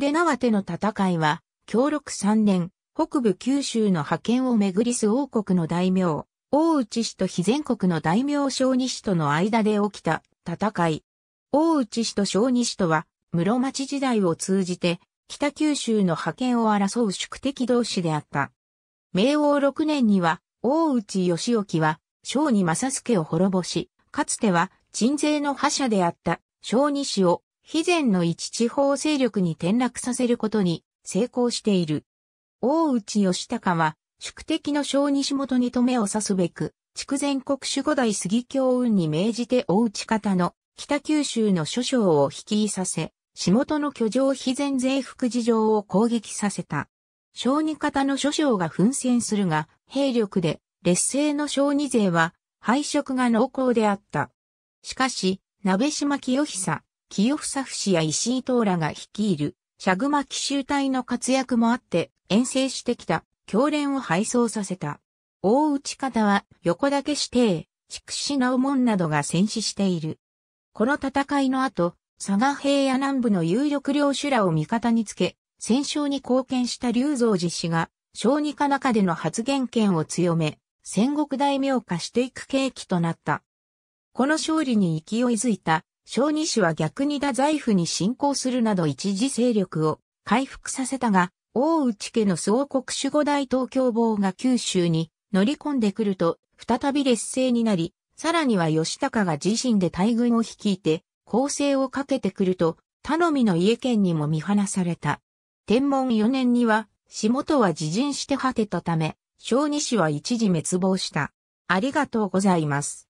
手縄手の戦いは、協力3年、北部九州の覇権をめぐりす王国の大名、大内氏と非全国の大名小二氏との間で起きた戦い。大内氏と小二氏とは、室町時代を通じて、北九州の覇権を争う宿敵同士であった。明王6年には、大内義興は、小二正助を滅ぼし、かつては、鎮税の覇者であった、小二氏を肥前の一地方勢力に転落させることに成功している。大内義孝は、宿敵の小西元に止めを刺すべく、筑前国守護大杉京運に命じて大内方の北九州の諸将を率いさせ、仕事の居城肥前税福事情を攻撃させた。小二方の諸将が奮戦するが、兵力で劣勢の小二勢は敗色が濃厚であった。しかし、鍋島清久、清房夫氏や石井東らが率いる、シャグマ奇襲隊の活躍もあって、遠征してきた、教練を敗走させた。大内方は、横け指定、筑紫直門などが戦死している。この戦いの後、佐賀平野南部の有力領主らを味方につけ、戦勝に貢献した龍造寺氏が、小児科中での発言権を強め、戦国大名化していく契機となった。この勝利に勢いづいた小児氏は逆に太宰府に侵攻するなど一時勢力を回復させたが、大内家の総国守護大東京坊が九州に乗り込んでくると、再び劣勢になり、さらには吉高が自身で大軍を率いて、攻勢をかけてくると、頼みの家県にも見放された。天文4年には、下戸は自陣して果てたため、小児氏は一時滅亡した。ありがとうございます。